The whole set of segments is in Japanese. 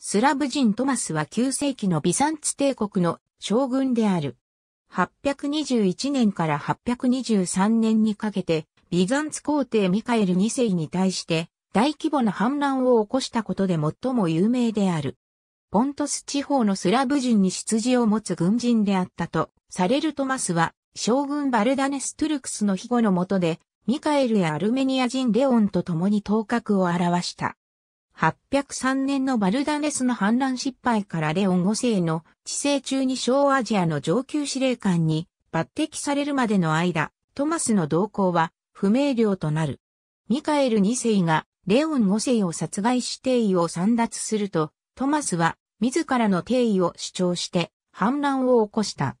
スラブ人トマスは9世紀のビザンツ帝国の将軍である。821年から823年にかけて、ビザンツ皇帝ミカエル2世に対して大規模な反乱を起こしたことで最も有名である。ポントス地方のスラブ人に出自を持つ軍人であったとされるトマスは、将軍バルダネス・トゥルクスの庇護の下で、ミカエルやアルメニア人レオンと共に頭角を現した。803年のバルダネスの反乱失敗からレオン5世の治世中に小アジアの上級司令官に抜擢されるまでの間、トマスの動向は不明瞭となる。ミカエル2世がレオン5世を殺害し定位を散脱すると、トマスは自らの定位を主張して反乱を起こした。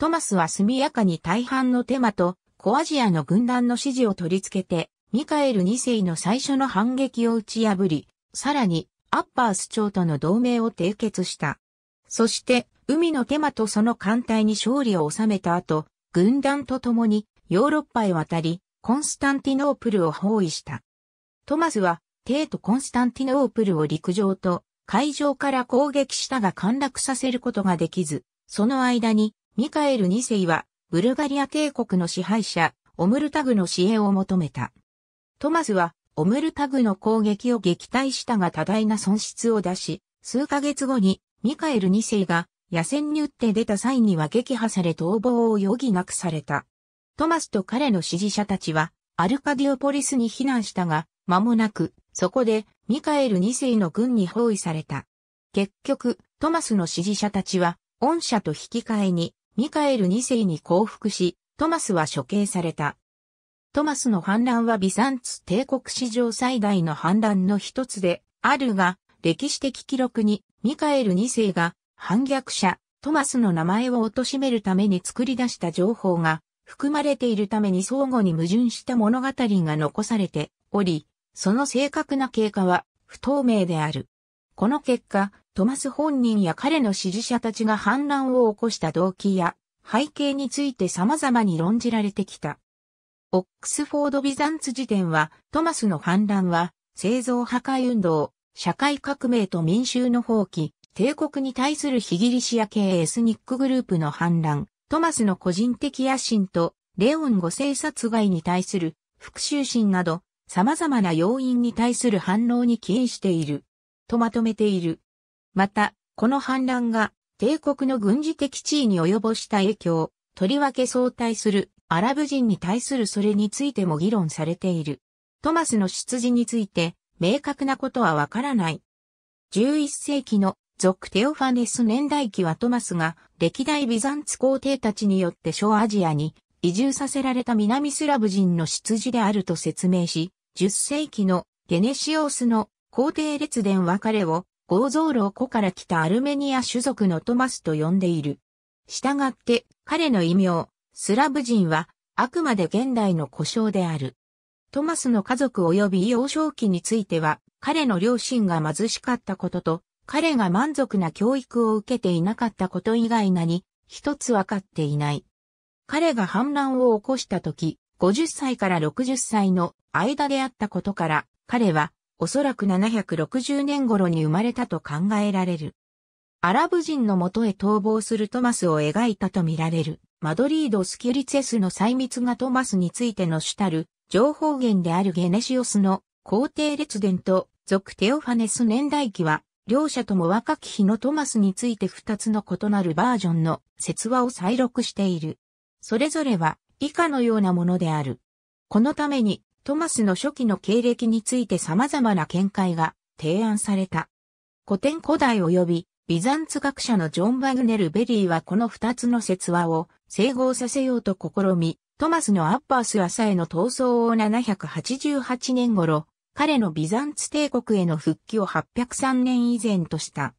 トマスは速やかに大半の手間と小アジアの軍団の支持を取り付けて、ミカエル2世の最初の反撃を打ち破り、さらに、アッパース朝との同盟を締結した。そして、海の手間とその艦隊に勝利を収めた後、軍団と共にヨーロッパへ渡り、コンスタンティノープルを包囲した。トマスは、帝都コンスタンティノープルを陸上と海上から攻撃したが陥落させることができず、その間にミカエル2世はブルガリア帝国の支配者、オムルタグの支援を求めた。トマスはオムルタグの攻撃を撃退したが多大な損失を出し、数ヶ月後にミカエル2世が野戦に打って出た際には撃破され逃亡を余儀なくされた。トマスと彼の支持者たちはアルカディオポリスに避難したが、間もなくそこでミカエル2世の軍に包囲された。結局、トマスの支持者たちは、恩赦と引き換えにミカエル2世に降伏し、トマスは処刑された。トマスの反乱はビザンツ帝国史上最大の反乱の一つであるが、歴史的記録にミカエル2世が反逆者トマスの名前を貶めるために作り出した情報が含まれているために相互に矛盾した物語が残されており、その正確な経過は不透明である。この結果、トマス本人や彼の支持者たちが反乱を起こした動機や背景について様々に論じられてきた。オックスフォード・ビザンツ辞典は、トマスの反乱は、製造破壊運動、社会革命と民衆の放棄、帝国に対するヒギリシア系エスニックグループの反乱、トマスの個人的野心と、レオン五世殺害に対する復讐心など、様々な要因に対する反応に起因している。とまとめている。また、この反乱が帝国の軍事的地位に及ぼした影響、とりわけ相対するアラブ人に対するそれについても議論されている。トマスの出自について明確なことはわからない。11世紀の属テオファネス年代記はトマスが歴代ビザンツ皇帝たちによって小アジアに移住させられた南スラブ人の出自であると説明し、10世紀のゲネシオスの皇帝列伝は彼をゴーゾーロー湖から来たアルメニア種族のトマスと呼んでいる。従って彼の異名、スラブ人は、あくまで現代の故障である。トマスの家族及び幼少期については、彼の両親が貧しかったことと、彼が満足な教育を受けていなかったこと以外何、一つわかっていない。彼が反乱を起こした時、50歳から60歳の間であったことから、彼は、おそらく760年頃に生まれたと考えられる。アラブ人のもとへ逃亡するトマスを描いたとみられる。マドリード・スキュリツェスの細密画トマスについての主たる情報源であるゲネシオスの皇帝列伝と属テオファネス年代記は、両者とも若き日のトマスについて二つの異なるバージョンの説話を再録している。それぞれは以下のようなものである。このためにトマスの初期の経歴について様々な見解が提案された。古典古代及びビザンツ学者のジョン・バグネル・ベリーはこの二つの説話を整合させようと試み、トマスのアッパース朝への闘争を788年頃、彼のビザンツ帝国への復帰を803年以前とした。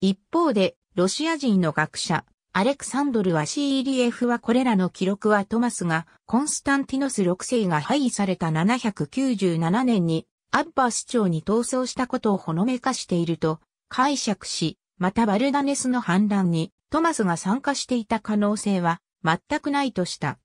一方で、ロシア人の学者、アレクサンドル・ワシーリエフはこれらの記録はトマスがコンスタンティノス6世が廃位された797年にアッバース朝に闘争したことをほのめかしていると解釈し、またバルダネスの反乱にトマスが参加していた可能性は全くないとした。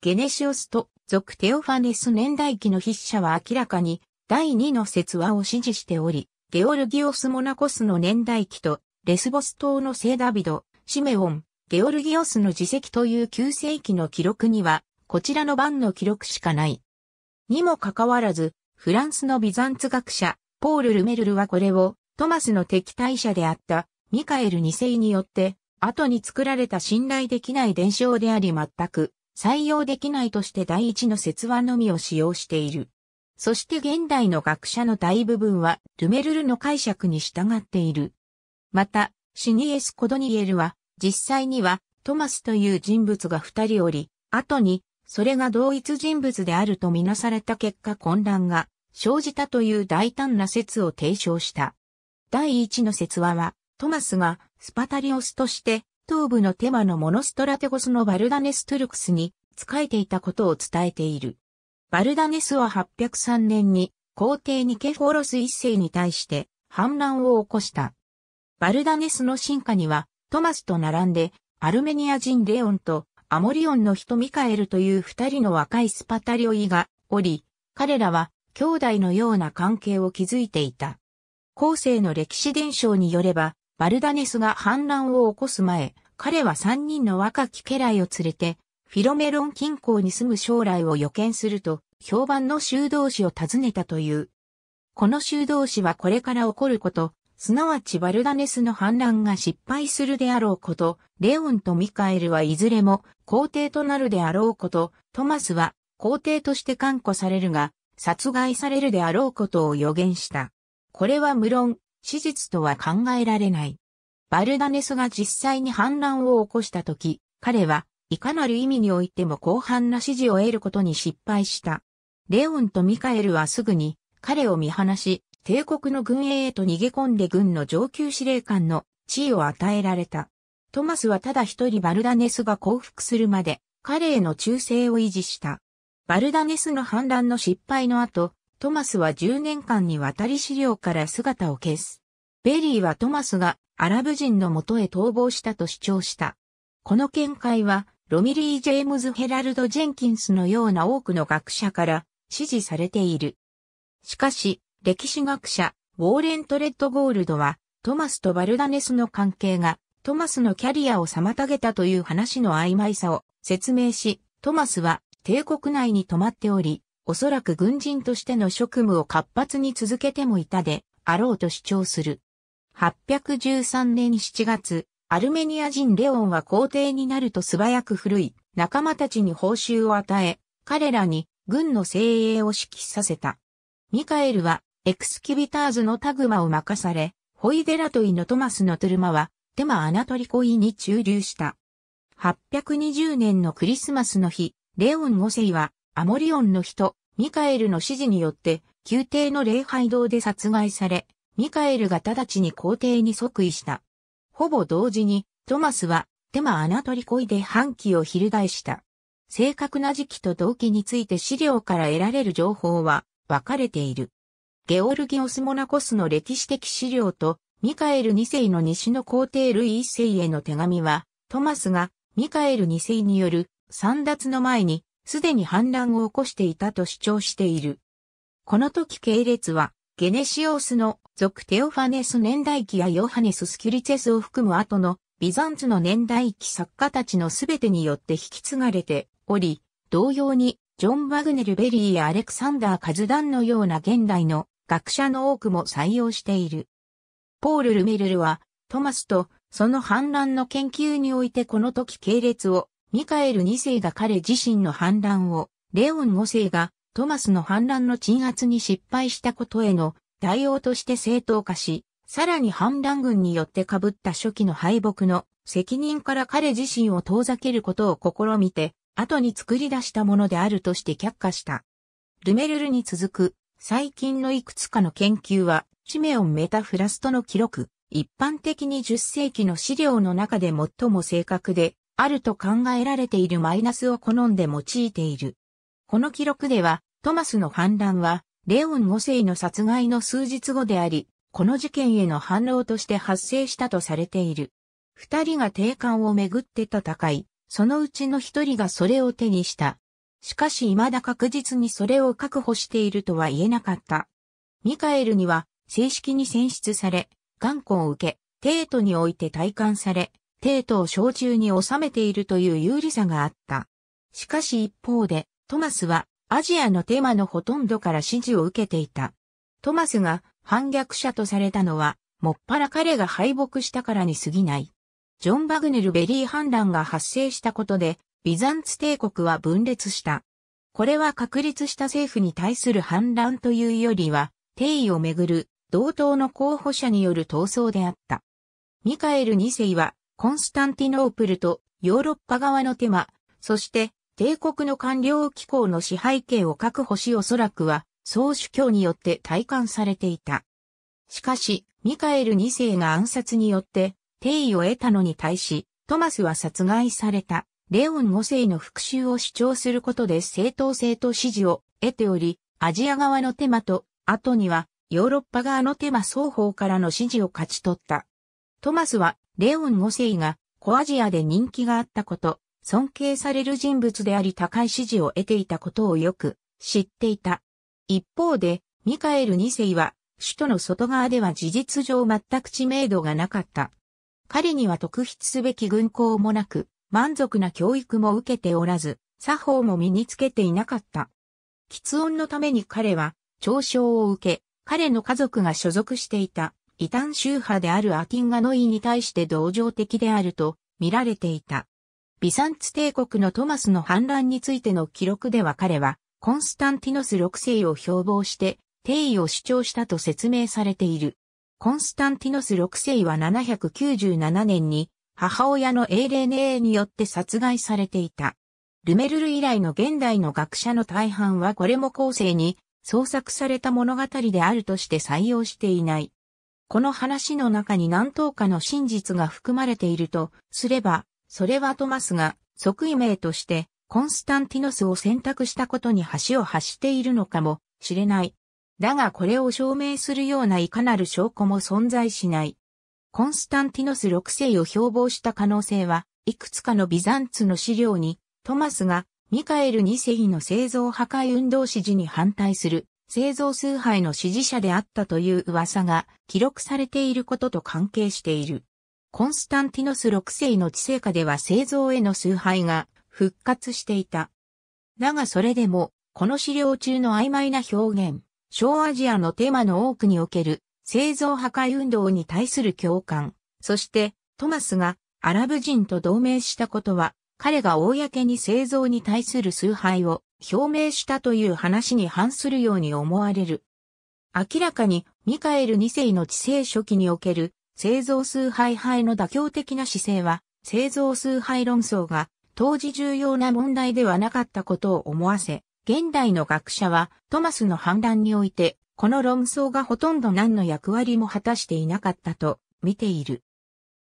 ゲネシオスと属テオファネス年代記の筆者は明らかに第二の説話を支持しており、ゲオルギオス・モナコスの年代記とレスボス島の聖ダビド、シメオン、ゲオルギオスの自責という9世紀の記録には、こちらの番の記録しかない。にもかかわらず、フランスのビザンツ学者、ポール・ルメルルはこれを、トマスの敵対者であった、ミカエル2世によって、後に作られた信頼できない伝承であり全く採用できないとして第一の説話のみを使用している。そして現代の学者の大部分はルメルルの解釈に従っている。また、シニエス・コドニエルは実際にはトマスという人物が二人おり、後にそれが同一人物であるとみなされた結果混乱が生じたという大胆な説を提唱した。第一の説話はトマスがスパタリオスとして、東部のテマのモノストラテゴスのバルダネス・トゥルクスに仕えていたことを伝えている。バルダネスは803年に皇帝ニケフォロス一世に対して反乱を起こした。バルダネスの進化にはトマスと並んでアルメニア人レオンとアモリオンの人ミカエルという二人の若いスパタリオイがおり、彼らは兄弟のような関係を築いていた。後世の歴史伝承によれば、バルダネスが反乱を起こす前、彼は3人の若き家来を連れて、フィロメロン近郊に住む将来を予見すると、評判の修道士を訪ねたという。この修道士はこれから起こること、すなわちバルダネスの反乱が失敗するであろうこと、レオンとミカエルはいずれも皇帝となるであろうこと、トマスは皇帝として看護されるが、殺害されるであろうことを予言した。これは無論、史実とは考えられない。バルダネスが実際に反乱を起こしたとき、彼はいかなる意味においても広範な支持を得ることに失敗した。レオンとミカエルはすぐに彼を見放し、帝国の軍営へと逃げ込んで軍の上級司令官の地位を与えられた。トマスはただ一人バルダネスが降伏するまで彼への忠誠を維持した。バルダネスの反乱の失敗の後、トマスは10年間にわたり資料から姿を消す。ベリーはトマスがアラブ人のもとへ逃亡したと主張した。この見解は、ロミリー・ジェームズ・ヘラルド・ジェンキンスのような多くの学者から支持されている。しかし、歴史学者、ウォーレント・レッド・ゴールドは、トマスとバルダネスの関係が、トマスのキャリアを妨げたという話の曖昧さを説明し、トマスは帝国内に泊まっており、おそらく軍人としての職務を活発に続けてもいたで、あろうと主張する。813年7月、アルメニア人レオンは皇帝になると素早く古い仲間たちに報酬を与え、彼らに軍の精鋭を指揮させた。ミカエルはエクスキュビターズのタグマを任され、ホイデラトイのトマスのトゥルマはテマアナトリコイに駐留した。820年のクリスマスの日、レオン5世はアモリオンの人、ミカエルの指示によって、宮廷の礼拝堂で殺害され、ミカエルが直ちに皇帝に即位した。ほぼ同時に、トマスは、テマ・アナトリコイで反旗を翻した。正確な時期と動機について資料から得られる情報は分かれている。ゲオルギオス・モナコスの歴史的資料と、ミカエル2世の西の皇帝ルイ1世への手紙は、トマスがミカエル2世による散奪の前にすでに反乱を起こしていたと主張している。この時系列は、ゲネシオスの俗。テオファネス年代記やヨハネス・スキュリチェスを含む後のビザンツの年代記作家たちのすべてによって引き継がれており、同様にジョン・ワグネル・ベリーやアレクサンダー・カズダンのような現代の学者の多くも採用している。ポール・ルメルルはトマスとその反乱の研究においてこの時系列をミカエル2世が彼自身の反乱を、レオン5世がトマスの反乱の鎮圧に失敗したことへの対応として正当化し、さらに反乱軍によって被った初期の敗北の責任から彼自身を遠ざけることを試みて、後に作り出したものであるとして却下した。ルメルルに続く最近のいくつかの研究は、シメオン・メタフラストの記録、一般的に10世紀の資料の中で最も正確で、あると考えられているマイナスを好んで用いている。この記録では、トマスの反乱は、レオン5世の殺害の数日後であり、この事件への反応として発生したとされている。二人が定款をめぐって戦い、そのうちの一人がそれを手にした。しかし未だ確実にそれを確保しているとは言えなかった。ミカエルには正式に選出され、頑固を受け、帝都において体感され、帝都を小中に収めているという有利さがあった。しかし一方で、トマスはアジアのテーマのほとんどから支持を受けていた。トマスが反逆者とされたのは、もっぱら彼が敗北したからに過ぎない。ジョン・バグネル・ベリー反乱が発生したことで、ビザンツ帝国は分裂した。これは確立した政府に対する反乱というよりは、帝位をめぐる同等の候補者による闘争であった。ミカエル2世はコンスタンティノープルとヨーロッパ側の手間、そして帝国の官僚機構の支配権を確保しおそらくは総主教によって体感されていた。しかし、ミカエル2世が暗殺によって定位を得たのに対し、トマスは殺害された、レオン5世の復讐を主張することで正当性と支持を得ており、アジア側の手間と、後にはヨーロッパ側の手間双方からの支持を勝ち取った。トマスは、レオン5世が、小アジアで人気があったこと、尊敬される人物であり高い支持を得ていたことをよく知っていた。一方で、ミカエル2世は、首都の外側では事実上全く知名度がなかった。彼には特筆すべき軍港もなく、満足な教育も受けておらず、作法も身につけていなかった。喫音のために彼は、嘲笑を受け、彼の家族が所属していた異端宗派であるアティンガノイに対して同情的であると見られていた。ビサンツ帝国のトマスの反乱についての記録では彼は、コンスタンティノス6世を標榜して、帝位を主張したと説明されている。コンスタンティノス6世は797年に、母親のエーレネーによって殺害されていた。ルメルル以来の現代の学者の大半はこれも後世に創作された物語であるとして採用していない。この話の中に何等かの真実が含まれているとすれば、それはトマスが即位名としてコンスタンティノスを選択したことに橋を発しているのかもしれない。だがこれを証明するようないかなる証拠も存在しない。コンスタンティノス6世を標榜した可能性は、いくつかのビザンツの資料に、トマスがミカエル2世の製造破壊運動指示に反対する製造崇拝の支持者であったという噂が記録されていることと関係している。コンスタンティノス6世の治世下では製造への崇拝が復活していた。だがそれでも、この資料中の曖昧な表現、小アジアのテーマの多くにおける製造破壊運動に対する共感、そしてトマスがアラブ人と同盟したことは、彼が公に製造に対する崇拝を表明したという話に反するように思われる。明らかにミカエル2世の治世初期における製造崇拝派の妥協的な姿勢は製造崇拝論争が当時重要な問題ではなかったことを思わせ、現代の学者はトマスの反乱においてこの論争がほとんど何の役割も果たしていなかったと見ている。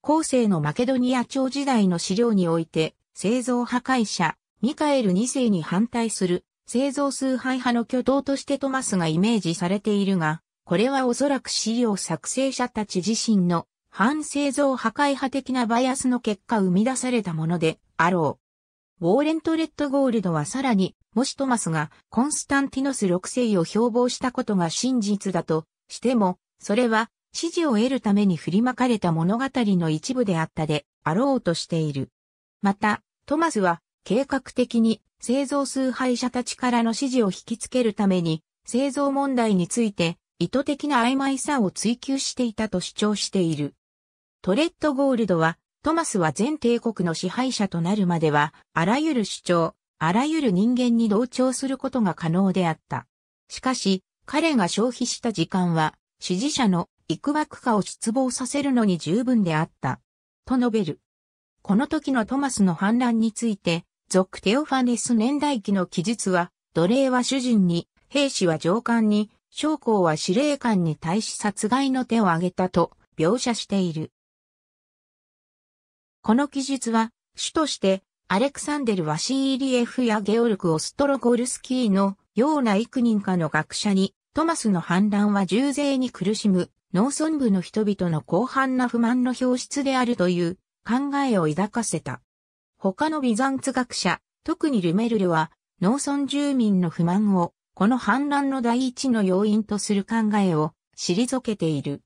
後世のマケドニア朝時代の資料において製造破壊者ミカエル2世に反対する、製造崇拝派の挙動としてトマスがイメージされているが、これはおそらく資料作成者たち自身の反製造破壊派的なバイアスの結果生み出されたものであろう。ウォーレント・レッド・ゴールドはさらに、もしトマスがコンスタンティノス6世を標榜したことが真実だとしても、それは支持を得るために振りまかれた物語の一部であったであろうとしている。また、トマスは計画的に製造崇拝者たちからの支持を引きつけるために、製造問題について意図的な曖昧さを追求していたと主張している。トレッド・ゴールドは、トマスは全帝国の支配者となるまでは、あらゆる主張、あらゆる人間に同調することが可能であった。しかし、彼が消費した時間は、支持者の幾枠化を失望させるのに十分であった。と述べる。この時のトマスの反乱について、属テオファネス年代記の記述は、奴隷は主人に、兵士は上官に、将校は司令官に対し殺害の手を挙げたと描写している。この記述は、主として、アレクサンデル・ワシーリエフやゲオルク・オストロゴルスキーのような幾人かの学者に、トマスの反乱は重税に苦しむ農村部の人々の広範な不満の表出であるという考えを抱かせた。他のビザンツ学者、特にルメルルは、農村住民の不満を、この反乱の第一の要因とする考えを、退けている。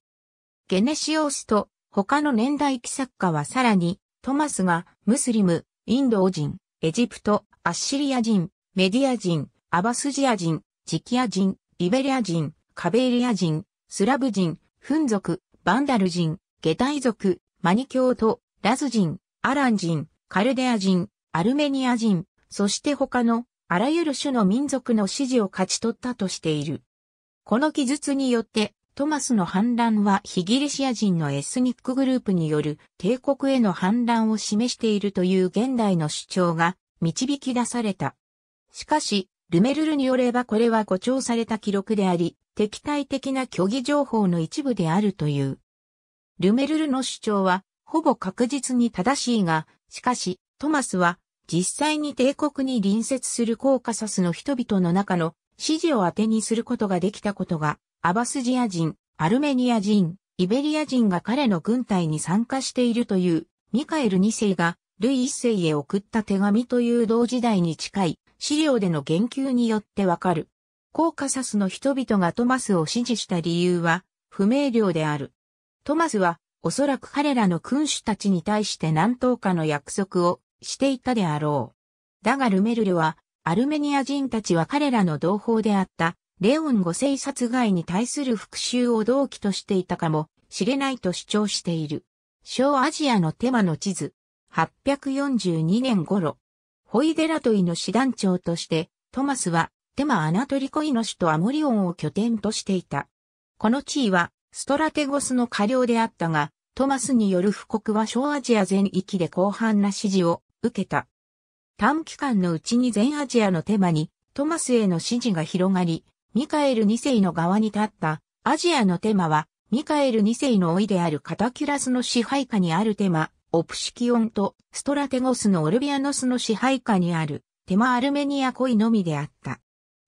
ゲネシオスと、他の年代記作家はさらに、トマスが、ムスリム、インド人、エジプト、アッシリア人、メディア人、アバスジア人、ジキア人、リベリア人、カベリア人、スラブ人、フン族、バンダル人、ゲタイ族、マニキョウト、ラズ人、アラン人、カルデア人、アルメニア人、そして他のあらゆる種の民族の支持を勝ち取ったとしている。この記述によって、トマスの反乱はヒギリシア人のエスニックグループによる帝国への反乱を示しているという現代の主張が導き出された。しかし、ルメルルによればこれは誇張された記録であり、敵対的な虚偽情報の一部であるという。ルメルルの主張は、ほぼ確実に正しいが、しかし、トマスは、実際に帝国に隣接するコーカサスの人々の中の支持を当てにすることができたことが、アバスジア人、アルメニア人、イベリア人が彼の軍隊に参加しているという、ミカエル2世が、ルイ1世へ送った手紙という同時代に近い資料での言及によってわかる。コーカサスの人々がトマスを支持した理由は不明瞭である。トマスはおそらく彼らの君主たちに対して何等かの約束をしていたであろう。だがルメルルは、アルメニア人たちは彼らの同胞であった、レオン五世殺害に対する復讐を動機としていたかもしれないと主張している。小アジアのテマの地図、842年頃、ホイデラトイの師団長として、トマスはテマアナトリコイの首都アモリオンを拠点としていた。この地位はストラテゴスの下流であったが、トマスによる布告は小アジア全域で広範な支持を受けた。短期間のうちに全アジアのテマにトマスへの支持が広がり、ミカエル2世の側に立ったアジアのテマはミカエル2世の老いであるカタキュラスの支配下にあるテマ、オプシキオンとストラテゴスのオルビアノスの支配下にあるテマアルメニア恋のみであった。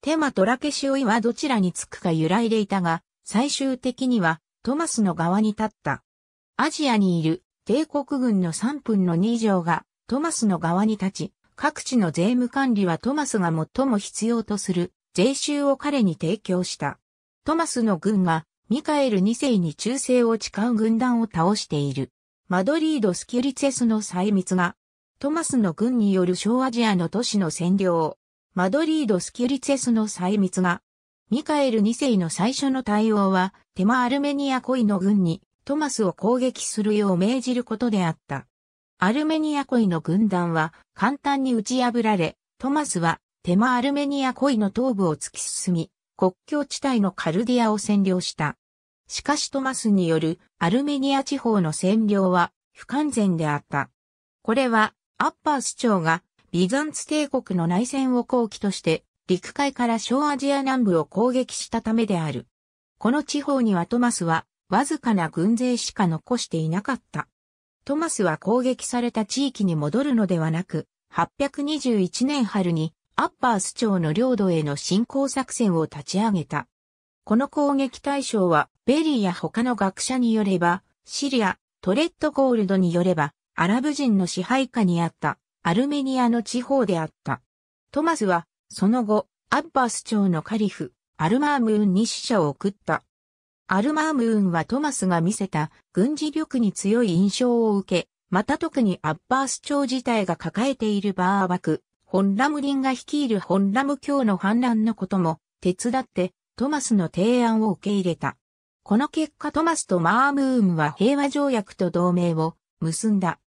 テマトラケシオイはどちらにつくか揺らいでいたが、最終的にはトマスの側に立った。アジアにいる帝国軍の3分の2以上がトマスの側に立ち、各地の税務管理はトマスが最も必要とする税収を彼に提供した。トマスの軍がミカエル2世に忠誠を誓う軍団を倒している。マドリード・スキュリツェスの細密が、トマスの軍による小アジアの都市の占領。マドリード・スキュリツェスの細密が、ミカエル2世の最初の対応は、テマ・アルメニア恋の軍にトマスを攻撃するよう命じることであった。アルメニア恋の軍団は簡単に打ち破られ、トマスはテマ・アルメニア恋の東部を突き進み、国境地帯のカルディアを占領した。しかしトマスによるアルメニア地方の占領は不完全であった。これはアッパース朝がビザンツ帝国の内戦を後期として陸海から小アジア南部を攻撃したためである。この地方にはトマスはわずかな軍勢しか残していなかった。トマスは攻撃された地域に戻るのではなく、821年春にアッパース町の領土への侵攻作戦を立ち上げた。この攻撃対象は、ベリーや他の学者によれば、シリア、トレッドゴールドによれば、アラブ人の支配下にあったアルメニアの地方であった。トマスは、その後、アッバース朝のカリフ、アルマームーンに死者を送った。アルマームーンはトマスが見せた軍事力に強い印象を受け、また特にアッバース朝自体が抱えているバーバク、ホンラムリンが率いるホンラム教の反乱のことも手伝ってトマスの提案を受け入れた。この結果トマスとマームーンは平和条約と同盟を結んだ。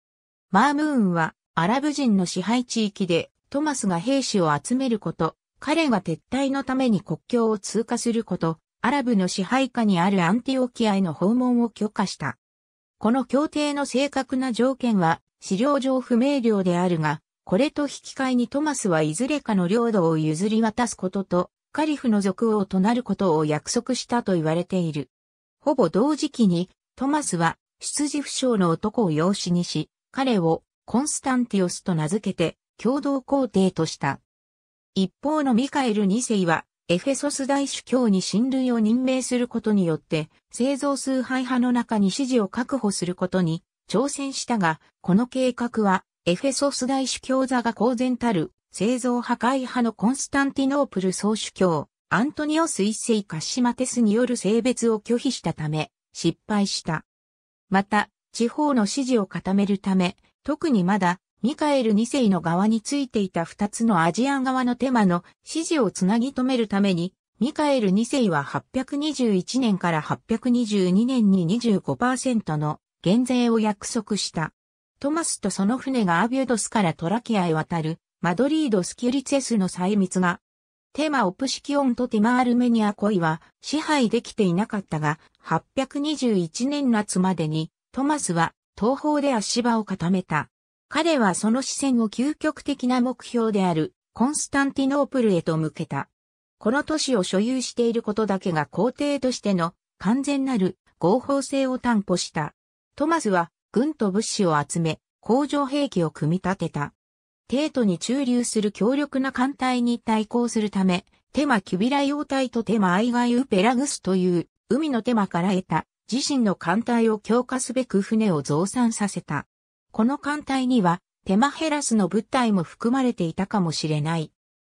マームーンはアラブ人の支配地域でトマスが兵士を集めること、彼は撤退のために国境を通過すること、アラブの支配下にあるアンティオキアへの訪問を許可した。この協定の正確な条件は資料上不明瞭であるが、これと引き換えにトマスはいずれかの領土を譲り渡すことと、カリフの族王となることを約束したと言われている。ほぼ同時期に、トマスは、出自不詳の男を養子にし、彼をコンスタンティオスと名付けて、共同皇帝とした。一方のミカエル2世は、エフェソス大主教に親類を任命することによって、製造崇拝派の中に支持を確保することに挑戦したが、この計画は、エフェソス大主教座が公然たる、製造破壊派のコンスタンティノープル総主教、アントニオス一世カシマテスによる性別を拒否したため、失敗した。また、地方の支持を固めるため、特にまだミカエル2世の側についていた2つのアジアン側のテマの支持をつなぎ止めるために、ミカエル2世は821年から822年に25%の減税を約束した。トマスとその船がアビュドスからトラキアへ渡る、マドリード・スキュリツェスの細密が、テマ・オプシキオンとテマ・アルメニア恋は支配できていなかったが、821年夏までにトマスは東方で足場を固めた。彼はその視線を究極的な目標であるコンスタンティノープルへと向けた。この都市を所有していることだけが皇帝としての完全なる合法性を担保した。トマスは軍と物資を集め、工場兵器を組み立てた。帝都に駐留する強力な艦隊に対抗するため、テマ・キュビラ用隊とテマ・アイガユ・ペラグスという海のテマから得た自身の艦隊を強化すべく船を増産させた。この艦隊にはテマヘラスの部隊も含まれていたかもしれない。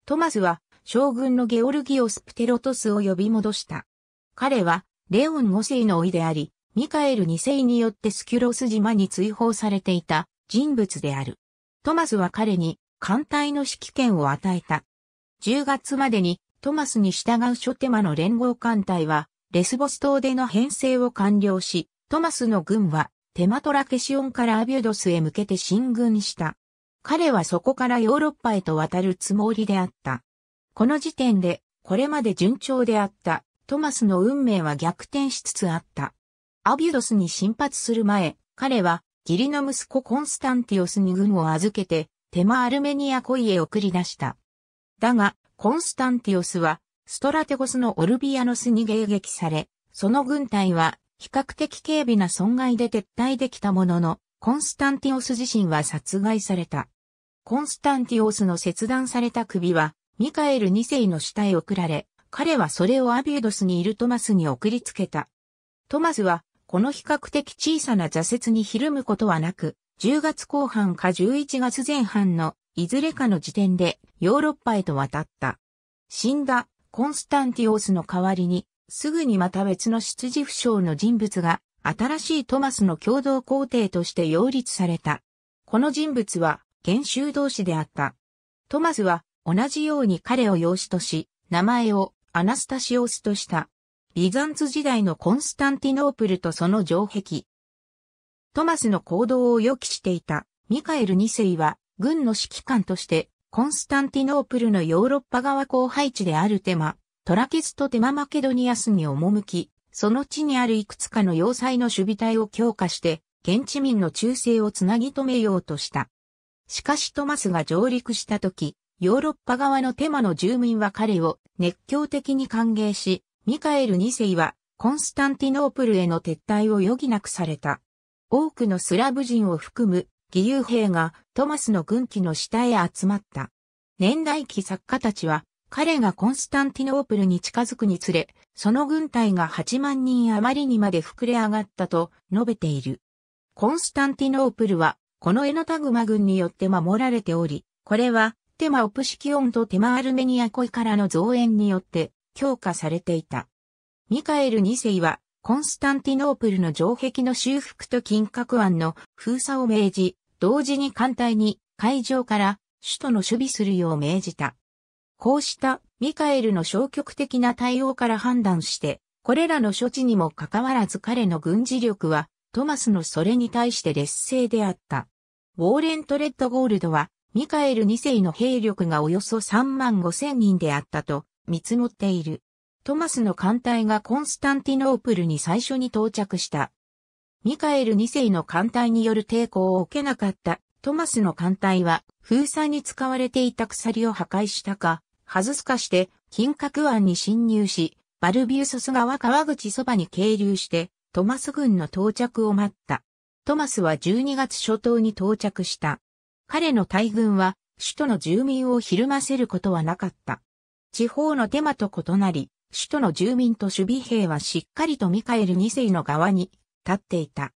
トマスは将軍のゲオルギオス・プテロトスを呼び戻した。彼はレオン5世のいであり、ミカエル2世によってスキュロス島に追放されていた人物である。トマスは彼に艦隊の指揮権を与えた。10月までにトマスに従う諸手間の連合艦隊はレスボス島での編成を完了し、トマスの軍はテマトラケシオンからアビュドスへ向けて進軍した。彼はそこからヨーロッパへと渡るつもりであった。この時点で、これまで順調であったトマスの運命は逆転しつつあった。アビュドスに進発する前、彼は義理の息子コンスタンティオスに軍を預けて、テマアルメニア恋へ送り出した。だが、コンスタンティオスは、ストラテゴスのオルビアノスに迎撃され、その軍隊は比較的軽微な損害で撤退できたものの、コンスタンティオス自身は殺害された。コンスタンティオスの切断された首は、ミカエル2世の死体送られ、彼はそれをアビエドスにいるトマスに送りつけた。トマスは、この比較的小さな挫折にひるむことはなく、10月後半か11月前半のいずれかの時点でヨーロッパへと渡った。死んだコンスタンティオスの代わりにすぐにまた別の執事不詳の人物が、新しいトマスの共同皇帝として擁立された。この人物は、元修道士であった。トマスは、同じように彼を養子とし、名前をアナスタシオスとした。ビザンツ時代のコンスタンティノープルとその城壁。トマスの行動を予期していたミカエル2世は軍の指揮官としてコンスタンティノープルのヨーロッパ側後配地であるテマ、トラケスとテママケドニアスに赴き、その地にあるいくつかの要塞の守備隊を強化して、現地民の忠誠をつなぎ止めようとした。しかしトマスが上陸した時、ヨーロッパ側のテマの住民は彼を熱狂的に歓迎し、ミカエル2世はコンスタンティノープルへの撤退を余儀なくされた。多くのスラブ人を含む義勇兵がトマスの軍旗の下へ集まった。年代記作家たちは彼がコンスタンティノープルに近づくにつれ、その軍隊が8万人余りにまで膨れ上がったと述べている。コンスタンティノープルは、このエノタグマ軍によって守られており、これは、テマオプシキオンとテマアルメニア恋からの増援によって強化されていた。ミカエル2世は、コンスタンティノープルの城壁の修復と金閣湾の封鎖を命じ、同時に艦隊に海上から首都の守備するよう命じた。こうしたミカエルの消極的な対応から判断して、これらの処置にもかかわらず彼の軍事力はトマスのそれに対して劣勢であった。ウォーレント・レッドゴールドはミカエル2世の兵力がおよそ3万5千人であったと見積もっている。トマスの艦隊がコンスタンティノープルに最初に到着した。ミカエル2世の艦隊による抵抗を受けなかったトマスの艦隊は封鎖に使われていた鎖を破壊したか、ハずかして、金閣湾に侵入し、バルビウソス川川口そばに係留して、トマス軍の到着を待った。トマスは12月初頭に到着した。彼の大軍は、首都の住民をひるませることはなかった。地方の手間と異なり、首都の住民と守備兵はしっかりとミカエル2世の側に立っていた。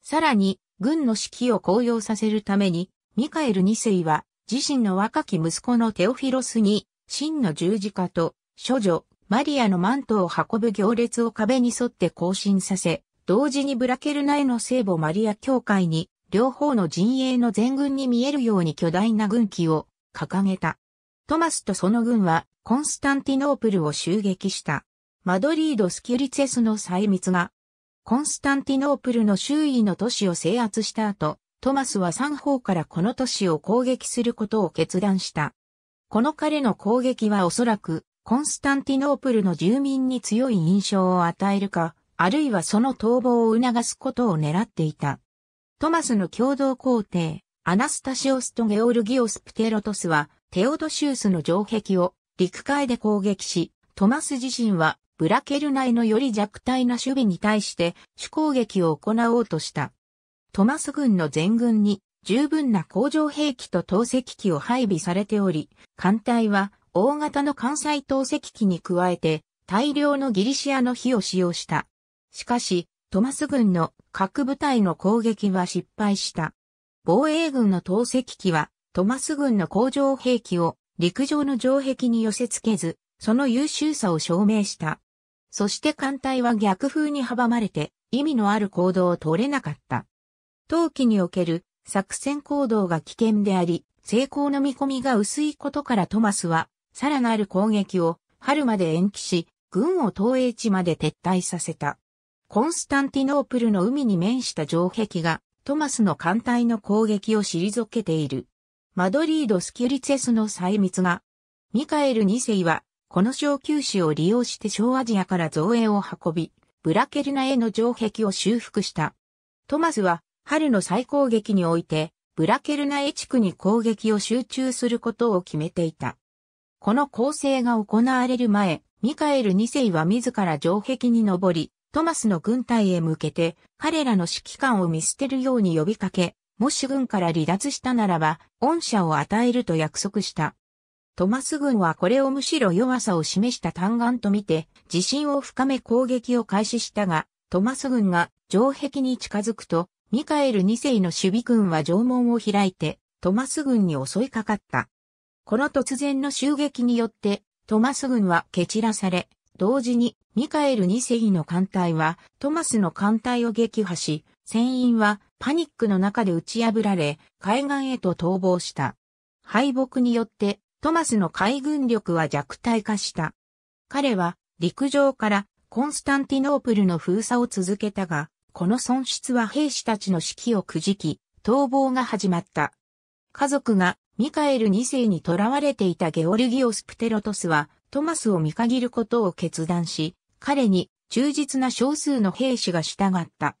さらに、軍の指揮を高揚させるために、ミカエル2世は、自身の若き息子のテオフィロスに、真の十字架と、処女、マリアのマントを運ぶ行列を壁に沿って行進させ、同時にブラケルナへの聖母マリア教会に、両方の陣営の全軍に見えるように巨大な軍旗を掲げた。トマスとその軍はコンスタンティノープルを襲撃した。マドリード・スキュリツェスの細密が、コンスタンティノープルの周囲の都市を制圧した後、トマスは三方からこの都市を攻撃することを決断した。この彼の攻撃はおそらく、コンスタンティノープルの住民に強い印象を与えるか、あるいはその逃亡を促すことを狙っていた。トマスの共同皇帝、アナスタシオスとゲオルギオス・プテロトスは、テオドシウスの城壁を陸海で攻撃し、トマス自身はブラケル内のより弱体な守備に対して主攻撃を行おうとした。トマス軍の全軍に十分な工場兵器と投石機を配備されており、艦隊は大型の艦載投石機に加えて大量のギリシアの火を使用した。しかし、トマス軍の各部隊の攻撃は失敗した。防衛軍の投石機はトマス軍の工場兵器を陸上の城壁に寄せ付けず、その優秀さを証明した。そして艦隊は逆風に阻まれて意味のある行動を取れなかった。冬季における作戦行動が危険であり、成功の見込みが薄いことからトマスは、さらなる攻撃を春まで延期し、軍を東映地まで撤退させた。コンスタンティノープルの海に面した城壁が、トマスの艦隊の攻撃を退けている。マドリード・スキュリツェスの細密が、ミカエル2世は、この小休止を利用して小アジアから造営を運び、ブラケルナへの城壁を修復した。トマスは、春の再攻撃において、ブラケルナエ地区に攻撃を集中することを決めていた。この攻勢が行われる前、ミカエル2世は自ら城壁に登り、トマスの軍隊へ向けて、彼らの指揮官を見捨てるように呼びかけ、もし軍から離脱したならば、恩赦を与えると約束した。トマス軍はこれをむしろ弱さを示した嘆願とみて、自信を深め攻撃を開始したが、トマス軍が城壁に近づくと、ミカエル2世の守備軍は城門を開いて、トマス軍に襲いかかった。この突然の襲撃によって、トマス軍は蹴散らされ、同時にミカエル2世の艦隊はトマスの艦隊を撃破し、船員はパニックの中で打ち破られ、海岸へと逃亡した。敗北によってトマスの海軍力は弱体化した。彼は陸上からコンスタンティノープルの封鎖を続けたが、この損失は兵士たちの士気をくじき、逃亡が始まった。家族がミカエル2世に囚われていたゲオルギオス・プテロトスは、トマスを見限ることを決断し、彼に忠実な少数の兵士が従った。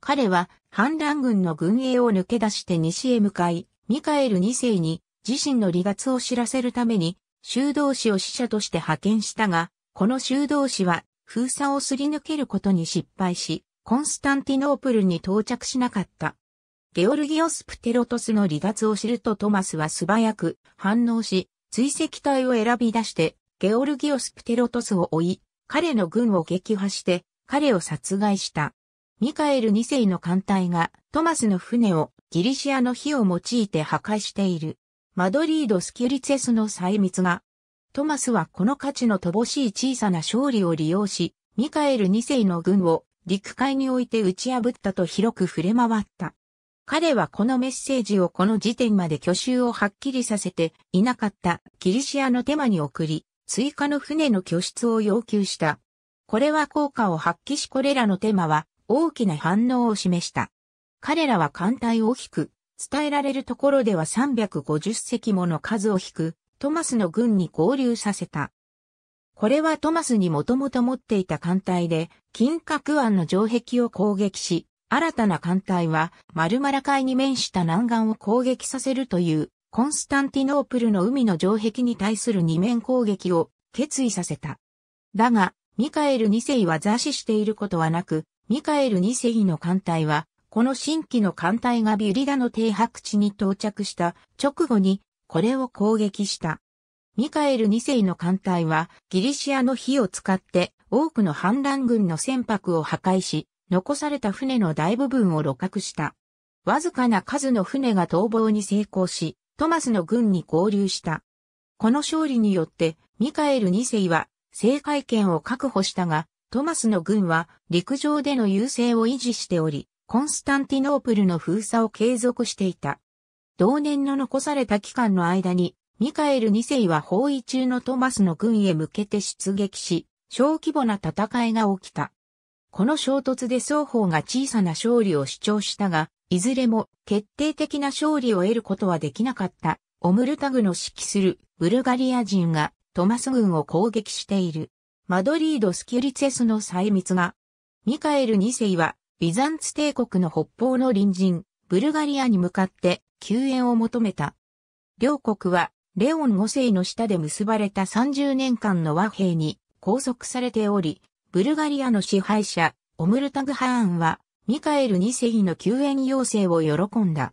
彼は反乱軍の軍営を抜け出して西へ向かい、ミカエル2世に自身の離脱を知らせるために修道士を使者として派遣したが、この修道士は封鎖をすり抜けることに失敗し、コンスタンティノープルに到着しなかった。ゲオルギオス・プテロトスの離脱を知るとトマスは素早く反応し、追跡隊を選び出して、ゲオルギオス・プテロトスを追い、彼の軍を撃破して、彼を殺害した。ミカエル2世の艦隊がトマスの船をギリシアの火を用いて破壊している。マドリード・スキュリツェスの細密が、トマスはこの価値の乏しい小さな勝利を利用し、ミカエル2世の軍を陸海において打ち破ったと広く触れ回った。彼はこのメッセージをこの時点まで去就をはっきりさせていなかったギリシアの手間に送り、追加の船の拠出を要求した。これは効果を発揮しこれらのテ間マは大きな反応を示した。彼らは艦隊を引く、伝えられるところでは350隻もの数を引く、トマスの軍に合流させた。これはトマスにもともと持っていた艦隊で、金閣湾の城壁を攻撃し、新たな艦隊はマルマラ海に面した南岸を攻撃させるという、コンスタンティノープルの海の城壁に対する二面攻撃を決意させた。だが、ミカエル2世は座死していることはなく、ミカエル2世の艦隊は、この新規の艦隊がビュリダの停泊地に到着した直後に、これを攻撃した。ミカエル2世の艦隊はギリシアの火を使って多くの反乱軍の船舶を破壊し、残された船の大部分を露獲した。わずかな数の船が逃亡に成功し、トマスの軍に合流した。この勝利によって、ミカエル2世は政界権を確保したが、トマスの軍は陸上での優勢を維持しており、コンスタンティノープルの封鎖を継続していた。同年の残された期間の間に、ミカエル2世は包囲中のトマスの軍へ向けて出撃し、小規模な戦いが起きた。この衝突で双方が小さな勝利を主張したが、いずれも決定的な勝利を得ることはできなかった。オムルタグの指揮するブルガリア人がトマス軍を攻撃している。マドリード・スキュリツェスの細密が、ミカエル2世はビザンツ帝国の北方の隣人、ブルガリアに向かって救援を求めた。両国はレオン5世の下で結ばれた30年間の和平に拘束されており、ブルガリアの支配者、オムルタグハーンは、ミカエル2世の救援要請を喜んだ。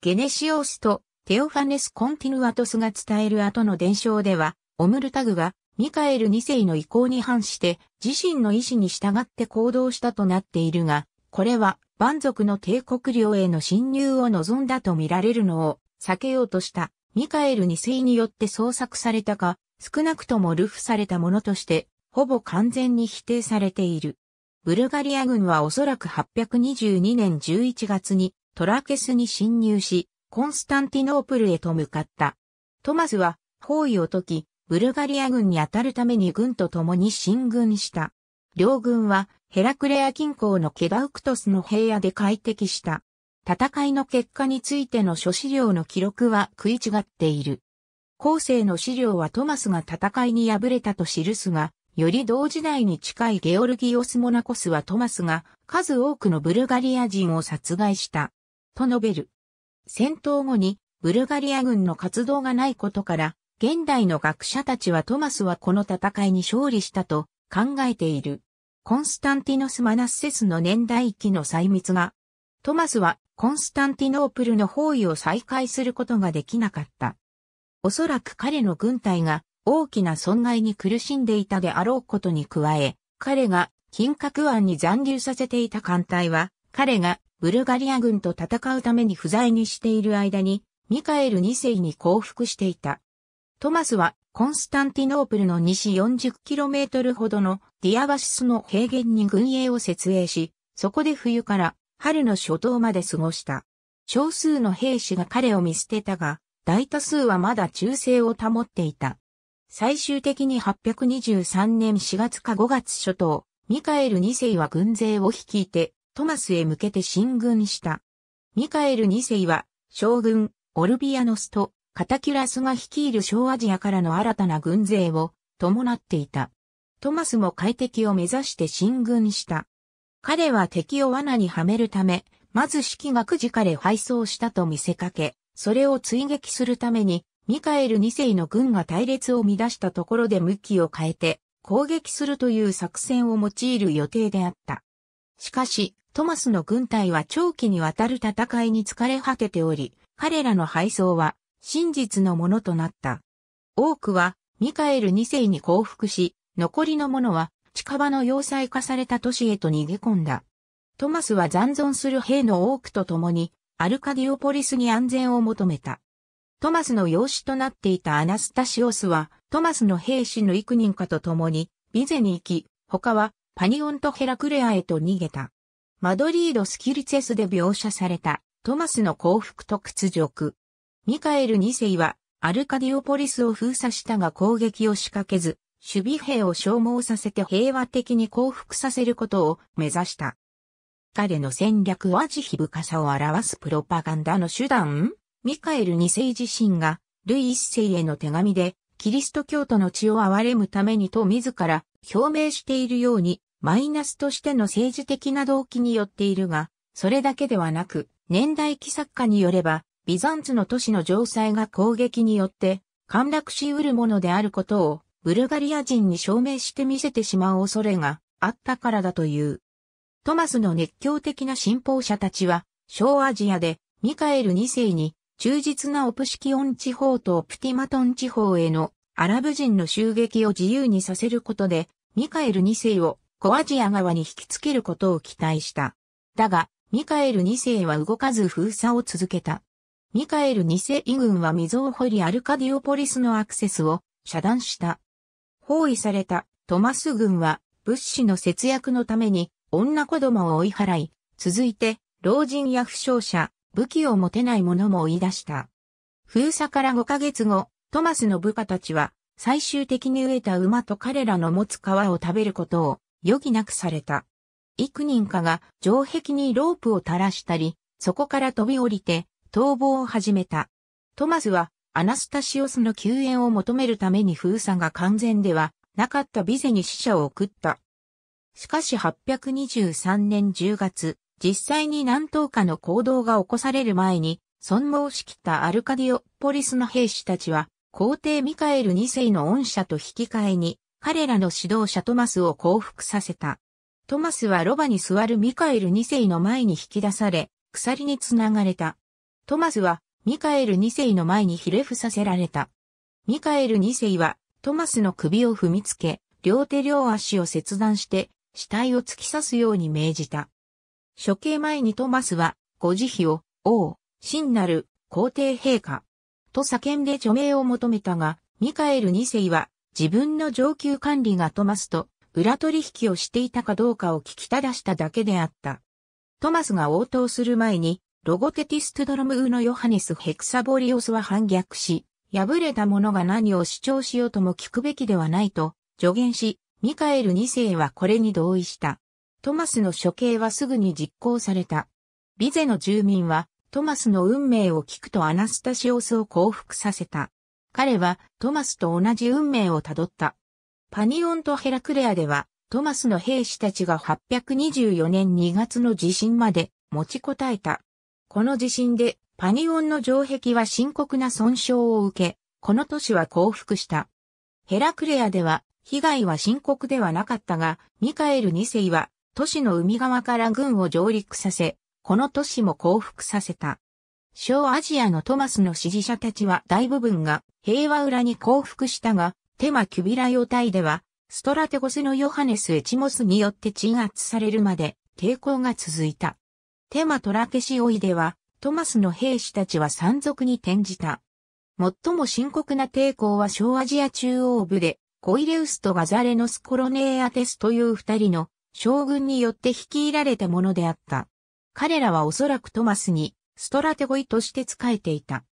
ゲネシオスとテオファネス・コンティヌアトスが伝える後の伝承では、オムルタグは、ミカエル2世の意向に反して自身の意思に従って行動したとなっているが、これは蛮族の帝国領への侵入を望んだと見られるのを避けようとしたミカエル2世によって創作されたか、少なくとも流布されたものとして、ほぼ完全に否定されている。ブルガリア軍はおそらく822年11月にトラケスに侵入し、コンスタンティノープルへと向かった。トマスは包囲を解き、ブルガリア軍に当たるために軍と共に進軍した。両軍はヘラクレア近郊のケダウクトスの平野で快適した。戦いの結果についての諸資料の記録は食い違っている。後世の資料はトマスが戦いに敗れたと記すが、より同時代に近いゲオルギオス・モナコスはトマスが数多くのブルガリア人を殺害した。と述べる。戦闘後にブルガリア軍の活動がないことから、現代の学者たちはトマスはこの戦いに勝利したと考えている。コンスタンティノス・マナッセスの年代記の細密が、トマスはコンスタンティノープルの包囲を再開することができなかった。おそらく彼の軍隊が大きな損害に苦しんでいたであろうことに加え、彼が金閣湾に残留させていた艦隊は、彼がブルガリア軍と戦うために不在にしている間に、ミカエル2世に降伏していた。トマスはコンスタンティノープルの西 40km ほどのディアバシスの平原に軍営を設営し、そこで冬から春の初頭まで過ごした。少数の兵士が彼を見捨てたが、大多数はまだ忠誠を保っていた。最終的に823年4月か5月初頭、ミカエル2世は軍勢を率いて、トマスへ向けて進軍した。ミカエル2世は、将軍、オルビアノスと、カタキュラスが率いる小アジアからの新たな軍勢を、伴っていた。トマスも快適を目指して進軍した。彼は敵を罠にはめるため、まず式がくじかれ敗走したと見せかけ、それを追撃するために、ミカエル2世の軍が隊列を乱したところで向きを変えて、攻撃するという作戦を用いる予定であった。しかし、トマスの軍隊は長期にわたる戦いに疲れ果てており、彼らの敗走は真実のものとなった。多くはミカエル2世に降伏し、残りの者は近場の要塞化された都市へと逃げ込んだ。トマスは残存する兵の多くと共に、アルカディオポリスに安全を求めた。トマスの養子となっていたアナスタシオスは、トマスの兵士の幾人かと共に、ビゼに行き、他はパニオンとヘラクレアへと逃げた。マドリード・スキルツェスで描写されたトマスの幸福と屈辱。ミカエル2世はアルカディオポリスを封鎖したが攻撃を仕掛けず、守備兵を消耗させて平和的に降伏させることを目指した。彼の戦略は慈悲深さを表すプロパガンダの手段ミカエル二世自身が、ルイ一世への手紙で、キリスト教徒の血を憐れむためにと自ら表明しているように、マイナスとしての政治的な動機によっているが、それだけではなく、年代記作家によれば、ビザンツの都市の城塞が攻撃によって、陥落し得るものであることをブルガリア人に証明して見せてしまう恐れがあったからだという。トマスの熱狂的な信奉者たちは、小アジアでミカエル2世に忠実なオプシキオン地方とオプティマトン地方へのアラブ人の襲撃を自由にさせることで、ミカエル2世を小アジア側に引きつけることを期待した。だが、ミカエル2世は動かず封鎖を続けた。ミカエル2世軍は溝を掘りアルカディオポリスのアクセスを遮断した。包囲されたトマス軍は物資の節約のために女子供を追い払い、続いて老人や負傷者、武器を持てない者も追い出した。封鎖から5ヶ月後、トマスの部下たちは最終的に飢えた馬と彼らの持つ皮を食べることを余儀なくされた。幾人かが城壁にロープを垂らしたり、そこから飛び降りて逃亡を始めた。トマスはアナスタシオスの救援を求めるために封鎖が完全ではなかったビゼに死者を送った。しかし823年10月、実際に何等かの行動が起こされる前に、存亡しきったアルカディオポリスの兵士たちは、皇帝ミカエル2世の恩赦と引き換えに、彼らの指導者トマスを降伏させた。トマスはロバに座るミカエル2世の前に引き出され、鎖につながれた。トマスはミカエル2世の前にひれ伏させられた。ミカエル2世は、トマスの首を踏みつけ、両手両足を切断して、死体を突き刺すように命じた。処刑前にトマスは、ご慈悲を、王、真なる、皇帝陛下、と叫んで除名を求めたが、ミカエル2世は、自分の上級管理がトマスと、裏取引をしていたかどうかを聞きただしただけであった。トマスが応答する前に、ロゴテティストドロムウのヨハネス・ヘクサボリオスは反逆し、敗れた者が何を主張しようとも聞くべきではないと助言し、ミカエル2世はこれに同意した。トマスの処刑はすぐに実行された。ビゼの住民はトマスの運命を聞くとアナスタシオスを降伏させた。彼はトマスと同じ運命をたどった。パニオンとヘラクレアではトマスの兵士たちが824年2月の地震まで持ちこたえた。この地震でパニオンの城壁は深刻な損傷を受け、この都市は降伏した。ヘラクレアでは被害は深刻ではなかったが、ミカエル2世は都市の海側から軍を上陸させ、この都市も降伏させた。小アジアのトマスの支持者たちは大部分が平和裏に降伏したが、テマ・キュビラヨ隊では、ストラテゴスのヨハネス・エチモスによって鎮圧されるまで抵抗が続いた。テマトラケシオイでは、トマスの兵士たちは山賊に転じた。最も深刻な抵抗は小アジア中央部で、コイレウスとガザレノスコロネーアテスという二人の将軍によって率いられたものであった。彼らはおそらくトマスにストラテゴイとして仕えていた。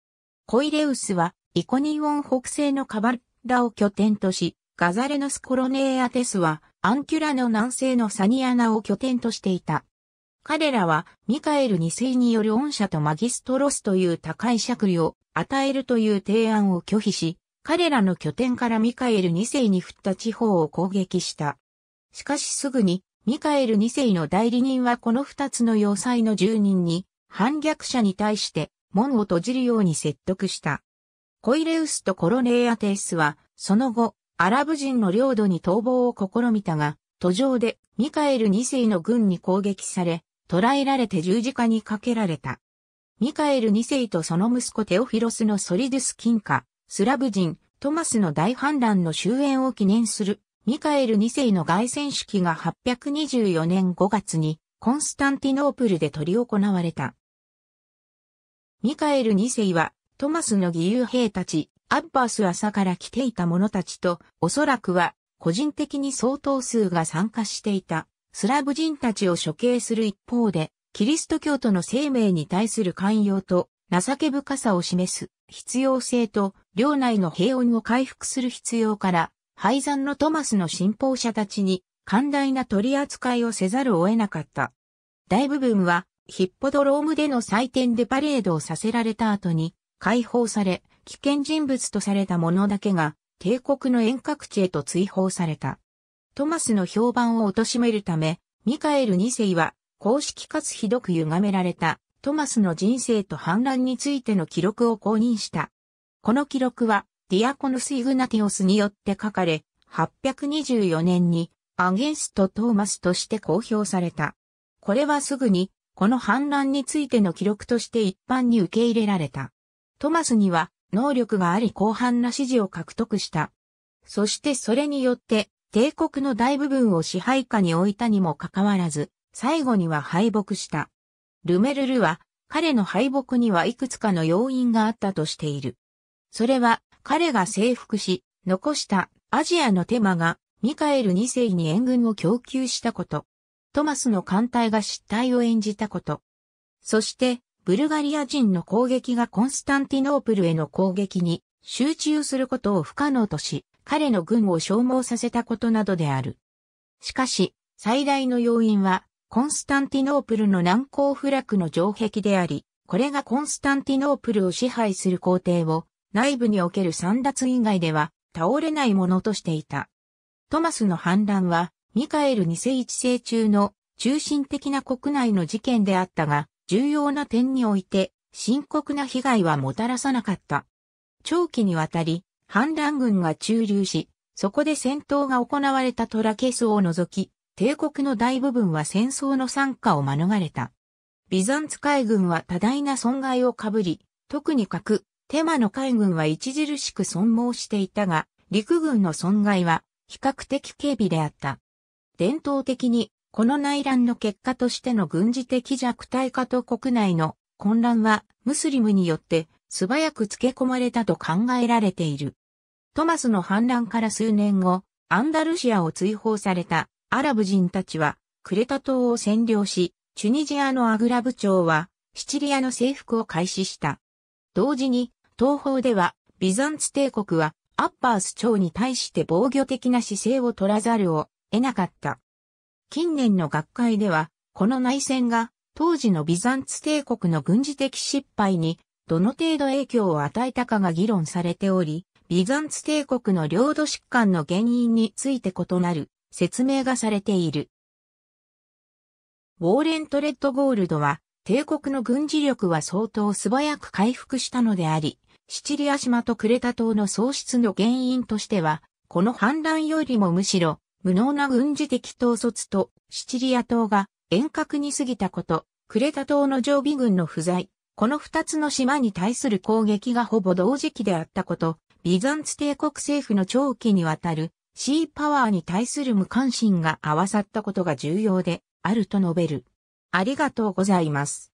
コイレウスはイコニオン北西のカバルラを拠点とし、ガザレノスコロネーアテスはアンキュラの南西のサニアナを拠点としていた。彼らはミカエル2世による恩赦とマギストロスという高い借りを与えるという提案を拒否し、彼らの拠点からミカエル2世に降った地方を攻撃した。しかしすぐに、ミカエル2世の代理人はこの二つの要塞の住人に、反逆者に対して門を閉じるように説得した。コイレウスとコロネーアテイスは、その後、アラブ人の領土に逃亡を試みたが、途上でミカエル2世の軍に攻撃され、捕らえられて十字架にかけられた。ミカエル2世とその息子テオフィロスのソリデス金貨、スラブ人、トマスの大反乱の終焉を記念する、ミカエル2世の凱旋式が824年5月に、コンスタンティノープルで取り行われた。ミカエル2世は、トマスの義勇兵たち、アッバース朝から来ていた者たちと、おそらくは、個人的に相当数が参加していた。スラブ人たちを処刑する一方で、キリスト教徒の生命に対する寛容と情け深さを示す必要性と領内の平穏を回復する必要から、廃山のトマスの信奉者たちに寛大な取り扱いをせざるを得なかった。大部分はヒッポドロームでの祭典でパレードをさせられた後に解放され、危険人物とされた者だけが帝国の遠隔地へと追放された。トマスの評判を貶めるため、ミカエル2世は、公式かつひどく歪められた、トマスの人生と反乱についての記録を公認した。この記録は、ディアコヌス・イグナティオスによって書かれ、824年に、アゲンスト・トーマスとして公表された。これはすぐに、この反乱についての記録として一般に受け入れられた。トマスには、能力があり広範な支持を獲得した。そしてそれによって、帝国の大部分を支配下に置いたにもかかわらず、最後には敗北した。ルメルルは、彼の敗北にはいくつかの要因があったとしている。それは、彼が征服し、残したアジアのテマが、ミカエル2世に援軍を供給したこと。トマスの艦隊が失態を演じたこと。そして、ブルガリア人の攻撃がコンスタンティノープルへの攻撃に集中することを不可能とし、彼の軍を消耗させたことなどである。しかし、最大の要因は、コンスタンティノープルの難攻不落の城壁であり、これがコンスタンティノープルを支配する皇帝を内部における三奪以外では倒れないものとしていた。トマスの反乱はミカエル2世一世中の中心的な国内の事件であったが、重要な点において深刻な被害はもたらさなかった。長期にわたり反乱軍が駐留し、そこで戦闘が行われたトラケスを除き、帝国の大部分は戦争の参加を免れた。ビザンツ海軍は多大な損害をかぶり、特に核、テマの海軍は著しく損耗していたが、陸軍の損害は比較的軽微であった。伝統的に、この内乱の結果としての軍事的弱体化と国内の混乱はムスリムによって素早く付け込まれたと考えられている。トマスの反乱から数年後、アンダルシアを追放されたアラブ人たちはクレタ島を占領し、チュニジアのアグラ部長はシチリアの征服を開始した。同時に東方ではビザンツ帝国はアッパース朝に対して防御的な姿勢を取らざるを得なかった。近年の学会ではこの内戦が当時のビザンツ帝国の軍事的失敗にどの程度影響を与えたかが議論されており、ビザンツ帝国の領土疾患の原因について異なる説明がされている。ウォーレント・レッドゴールドは、帝国の軍事力は相当素早く回復したのであり、シチリア島とクレタ島の喪失の原因としては、この反乱よりもむしろ、無能な軍事的統率とシチリア島が遠隔に過ぎたこと、クレタ島の常備軍の不在、この二つの島に対する攻撃がほぼ同時期であったこと、ビザンツ帝国政府の長期にわたるシーパワーに対する無関心が合わさったことが重要であると述べる。ありがとうございます。